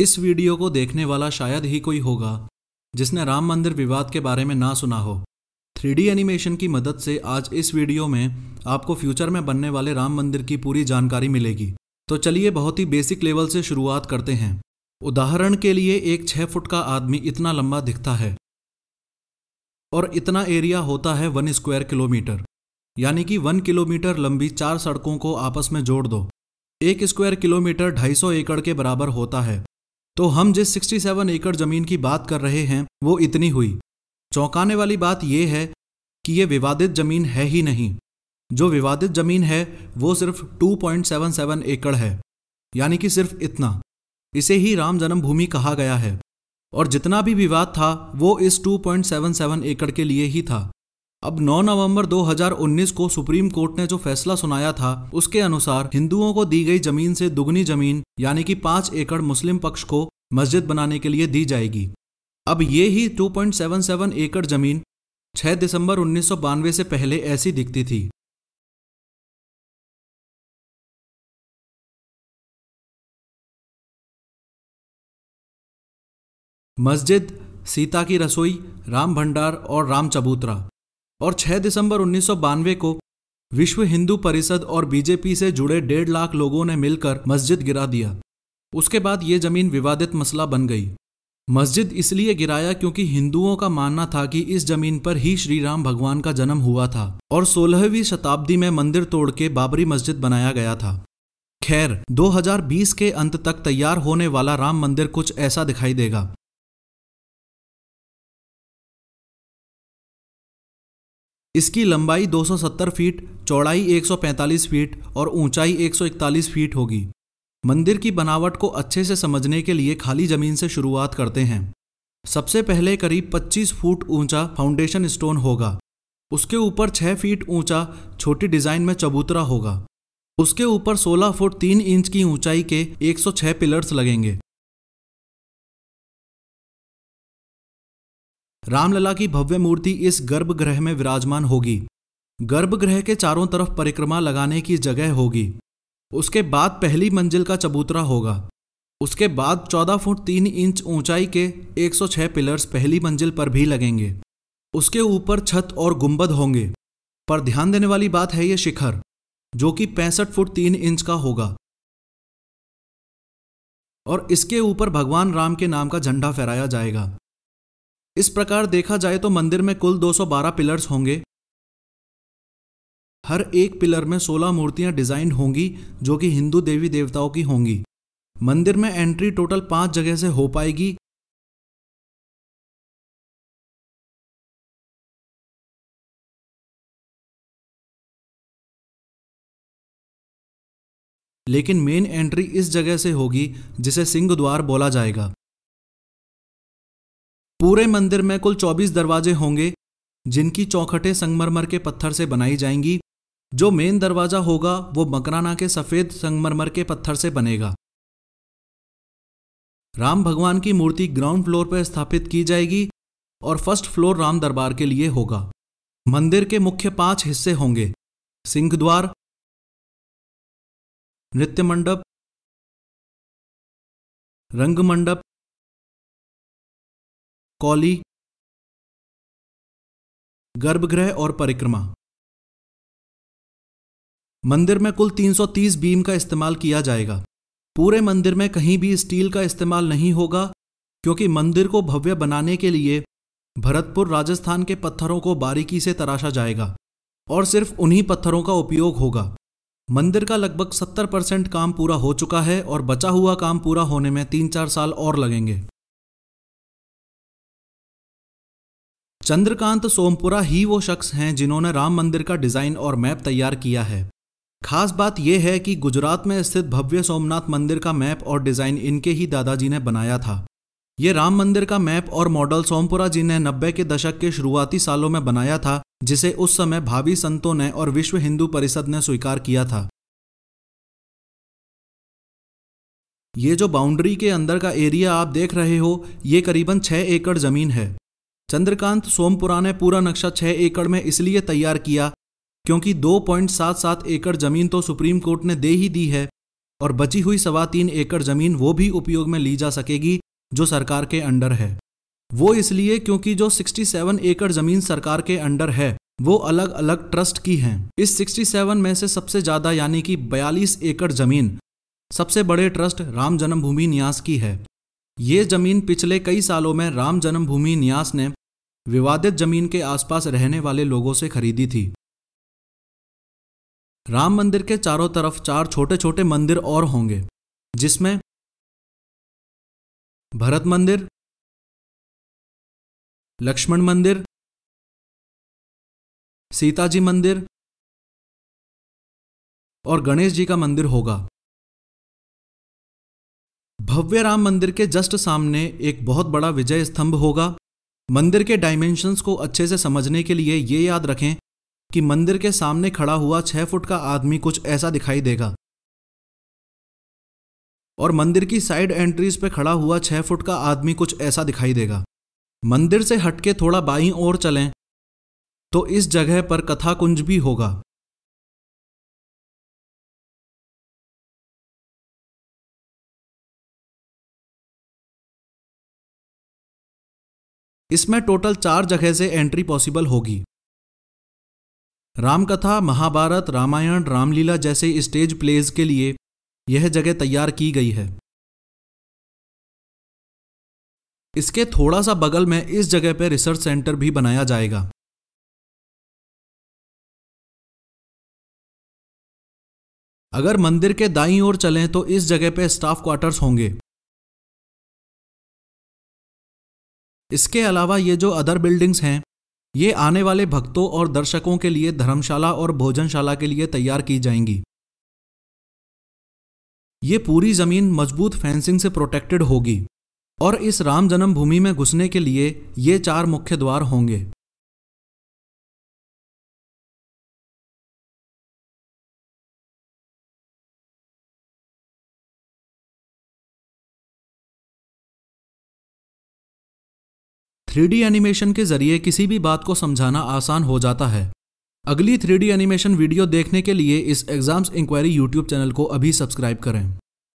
इस वीडियो को देखने वाला शायद ही कोई होगा जिसने राम मंदिर विवाद के बारे में ना सुना हो थ्री एनिमेशन की मदद से आज इस वीडियो में आपको फ्यूचर में बनने वाले राम मंदिर की पूरी जानकारी मिलेगी तो चलिए बहुत ही बेसिक लेवल से शुरुआत करते हैं उदाहरण के लिए एक छह फुट का आदमी इतना लंबा दिखता है और इतना एरिया होता है वन स्क्वायर किलोमीटर यानी कि वन किलोमीटर लंबी चार सड़कों को आपस में जोड़ दो एक स्क्वायर किलोमीटर 250 एकड़ के बराबर होता है तो हम जिस 67 एकड़ जमीन की बात कर रहे हैं वो इतनी हुई चौंकाने वाली बात यह है कि ये विवादित जमीन है ही नहीं जो विवादित जमीन है वो सिर्फ 2.77 एकड़ है यानी कि सिर्फ इतना इसे ही राम जन्मभूमि कहा गया है और जितना भी विवाद था वो इस 2.77 एकड़ के लिए ही था अब 9 नवंबर 2019 को सुप्रीम कोर्ट ने जो फैसला सुनाया था उसके अनुसार हिंदुओं को दी गई जमीन से दुगनी जमीन यानी कि पांच एकड़ मुस्लिम पक्ष को मस्जिद बनाने के लिए दी जाएगी अब ये ही 2.77 एकड़ जमीन 6 दिसंबर उन्नीस से पहले ऐसी दिखती थी मस्जिद सीता की रसोई राम भंडार और राम चबूतरा और 6 दिसंबर उन्नीस को विश्व हिंदू परिषद और बीजेपी से जुड़े डेढ़ लाख लोगों ने मिलकर मस्जिद गिरा दिया उसके बाद ये जमीन विवादित मसला बन गई मस्जिद इसलिए गिराया क्योंकि हिंदुओं का मानना था कि इस जमीन पर ही श्री राम भगवान का जन्म हुआ था और 16वीं शताब्दी में मंदिर तोड़ के बाबरी मस्जिद बनाया गया था खैर 2020 के अंत तक तैयार होने वाला राम मंदिर कुछ ऐसा दिखाई देगा इसकी लंबाई 270 फीट चौड़ाई 145 फीट और ऊंचाई 141 फीट होगी मंदिर की बनावट को अच्छे से समझने के लिए खाली जमीन से शुरुआत करते हैं सबसे पहले करीब 25 फुट ऊंचा फाउंडेशन स्टोन होगा उसके ऊपर 6 फीट ऊंचा छोटी डिजाइन में चबूतरा होगा उसके ऊपर 16 फुट 3 इंच की ऊंचाई के 106 पिलर्स लगेंगे रामलला की भव्य मूर्ति इस गर्भगृह में विराजमान होगी गर्भगृह के चारों तरफ परिक्रमा लगाने की जगह होगी उसके बाद पहली मंजिल का चबूतरा होगा उसके बाद 14 फुट 3 इंच ऊंचाई के 106 पिलर्स पहली मंजिल पर भी लगेंगे उसके ऊपर छत और गुंबद होंगे पर ध्यान देने वाली बात है ये शिखर जो कि पैंसठ फुट तीन इंच का होगा और इसके ऊपर भगवान राम के नाम का झंडा फहराया जाएगा इस प्रकार देखा जाए तो मंदिर में कुल 212 पिलर्स होंगे हर एक पिलर में 16 मूर्तियां डिजाइंड होंगी जो कि हिंदू देवी देवताओं की होंगी मंदिर में एंट्री टोटल पांच जगह से हो पाएगी लेकिन मेन एंट्री इस जगह से होगी जिसे सिंह द्वार बोला जाएगा पूरे मंदिर में कुल 24 दरवाजे होंगे जिनकी चौखटें संगमरमर के पत्थर से बनाई जाएंगी जो मेन दरवाजा होगा वो मकराना के सफेद संगमरमर के पत्थर से बनेगा राम भगवान की मूर्ति ग्राउंड फ्लोर पर स्थापित की जाएगी और फर्स्ट फ्लोर राम दरबार के लिए होगा मंदिर के मुख्य पांच हिस्से होंगे सिंह द्वार नृत्य मंडप रंग मंडप कौली गर्भगृह और परिक्रमा मंदिर में कुल 330 बीम का इस्तेमाल किया जाएगा पूरे मंदिर में कहीं भी स्टील का इस्तेमाल नहीं होगा क्योंकि मंदिर को भव्य बनाने के लिए भरतपुर राजस्थान के पत्थरों को बारीकी से तराशा जाएगा और सिर्फ उन्हीं पत्थरों का उपयोग होगा मंदिर का लगभग 70 परसेंट काम पूरा हो चुका है और बचा हुआ काम पूरा होने में तीन चार साल और लगेंगे चंद्रकांत सोमपुरा ही वो शख्स हैं जिन्होंने राम मंदिर का डिज़ाइन और मैप तैयार किया है खास बात यह है कि गुजरात में स्थित भव्य सोमनाथ मंदिर का मैप और डिज़ाइन इनके ही दादाजी ने बनाया था ये राम मंदिर का मैप और मॉडल सोमपुरा जी ने नब्बे के दशक के शुरुआती सालों में बनाया था जिसे उस समय भावी संतों ने और विश्व हिंदू परिषद ने स्वीकार किया था ये जो बाउंड्री के अंदर का एरिया आप देख रहे हो ये करीबन छह एकड़ ज़मीन है चंद्रकांत सोमपुरा ने पूरा नक्शा छह एकड़ में इसलिए तैयार किया क्योंकि दो सात सात एकड़ जमीन तो सुप्रीम कोर्ट ने दे ही दी है और बची हुई सवा तीन एकड़ जमीन वो भी उपयोग में ली जा सकेगी जो सरकार के अंडर है वो इसलिए क्योंकि जो 67 एकड़ जमीन सरकार के अंडर है वो अलग अलग ट्रस्ट की हैं इस 67 में से सबसे ज़्यादा यानी कि 42 एकड़ जमीन सबसे बड़े ट्रस्ट राम जन्मभूमि न्यास की है ये जमीन पिछले कई सालों में राम जन्मभूमि न्यास ने विवादित जमीन के आसपास रहने वाले लोगों से खरीदी थी राम मंदिर के चारों तरफ चार छोटे छोटे मंदिर और होंगे जिसमें भरत मंदिर लक्ष्मण मंदिर सीताजी मंदिर और गणेश जी का मंदिर होगा भव्य राम मंदिर के जस्ट सामने एक बहुत बड़ा विजय स्तंभ होगा मंदिर के डायमेंशंस को अच्छे से समझने के लिए ये याद रखें कि मंदिर के सामने खड़ा हुआ छह फुट का आदमी कुछ ऐसा दिखाई देगा और मंदिर की साइड एंट्रीज पे खड़ा हुआ छह फुट का आदमी कुछ ऐसा दिखाई देगा मंदिर से हटके थोड़ा बाई ओर चलें तो इस जगह पर कथा कुंज भी होगा इसमें टोटल चार जगह से एंट्री पॉसिबल होगी रामकथा महाभारत रामायण रामलीला जैसे स्टेज प्लेज के लिए यह जगह तैयार की गई है इसके थोड़ा सा बगल में इस जगह पर रिसर्च सेंटर भी बनाया जाएगा अगर मंदिर के दाईं ओर चलें तो इस जगह पर स्टाफ क्वार्टर्स होंगे इसके अलावा ये जो अदर बिल्डिंग्स हैं ये आने वाले भक्तों और दर्शकों के लिए धर्मशाला और भोजनशाला के लिए तैयार की जाएंगी ये पूरी ज़मीन मजबूत फेंसिंग से प्रोटेक्टेड होगी और इस राम जन्मभूमि में घुसने के लिए ये चार मुख्य द्वार होंगे थ्री एनिमेशन के जरिए किसी भी बात को समझाना आसान हो जाता है अगली थ्री एनिमेशन वीडियो देखने के लिए इस एग्जाम्स इंक्वायरी यूट्यूब चैनल को अभी सब्सक्राइब करें